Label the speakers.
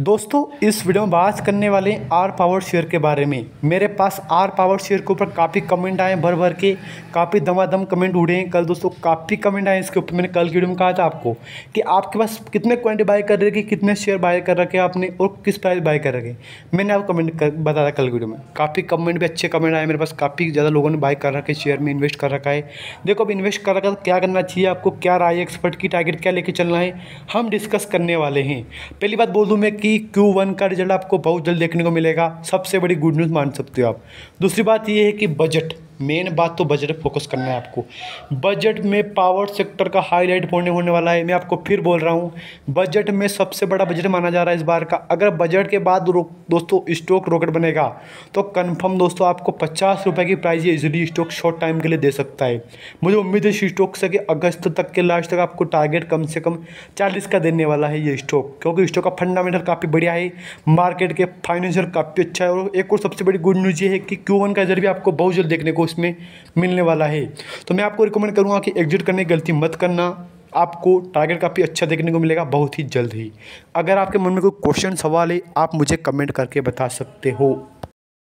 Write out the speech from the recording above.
Speaker 1: दोस्तों इस वीडियो में बात करने वाले हैं आर पावर शेयर के बारे में मेरे पास आर पावर शेयर के ऊपर काफ़ी कमेंट आए भर भर के काफ़ी दमादम कमेंट उड़े हैं कल दोस्तों काफ़ी कमेंट आए इसके ऊपर मैंने कल की वीडियो में कहा था आपको कि आपके पास कितने क्वान्टिटी बाय कर रखी कितने शेयर बाय कर रखे आपने और किस प्राइस बाय कर रखे मैंने आपको कमेंट कर, बताया कल वीडियो में काफ़ी कमेंट भी अच्छे कमेंट आए मेरे पास काफ़ी ज़्यादा लोगों ने बाय कर रखे शेयर में इन्वेस्ट कर रखा है देखो अब इन्वेस्ट कर रखा तो क्या करना चाहिए आपको क्या राय एक्सपर्ट की टारगेट क्या लेके चलना है हम डिस्कस करने वाले हैं पहली बात बोल दूँ मैं कि क्यू वन का रिजल्ट आपको बहुत जल्द देखने को मिलेगा सबसे बड़ी गुड न्यूज़ मान सकते हो आप दूसरी बात यह है कि बजट मेन बात तो बजट पर फोकस करना है आपको बजट में पावर सेक्टर का हाईलाइट होने होने वाला है मैं आपको फिर बोल रहा हूँ बजट में सबसे बड़ा बजट माना जा रहा है इस बार का अगर बजट के बाद दोस्तों स्टॉक रॉकेट बनेगा तो कन्फर्म दोस्तों आपको पचास रुपये की प्राइस ये स्टॉक शॉर्ट टाइम के लिए दे सकता है मुझे उम्मीद है इस स्टॉक से कि अगस्त तक के लास्ट तक आपको टारगेट कम से कम चालीस का देने वाला है ये स्टॉक क्योंकि स्टॉक का फंडामेंटल काफ़ी बढ़िया है मार्केट के फाइनेंशियल काफ़ी अच्छा है और एक और सबसे बड़ी गुड न्यूज़ ये है कि क्यू का रिजल्ट भी आपको बहुत जल्द देखने को आपको इसमें मिलने वाला है तो मैं आपको रिकमेंड करूँगा कि एग्जिट करने की गलती मत करना आपको टारगेट काफ़ी अच्छा देखने को मिलेगा बहुत ही जल्द ही अगर आपके मन में कोई क्वेश्चन सवाल है आप मुझे कमेंट करके बता सकते हो